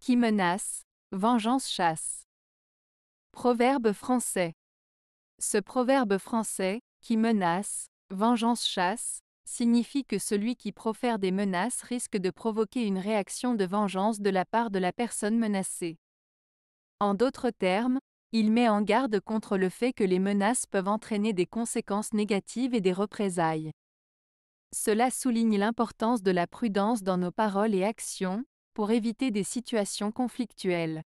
Qui menace, vengeance chasse. Proverbe français. Ce proverbe français, qui menace, vengeance chasse, signifie que celui qui profère des menaces risque de provoquer une réaction de vengeance de la part de la personne menacée. En d'autres termes, il met en garde contre le fait que les menaces peuvent entraîner des conséquences négatives et des représailles. Cela souligne l'importance de la prudence dans nos paroles et actions, pour éviter des situations conflictuelles.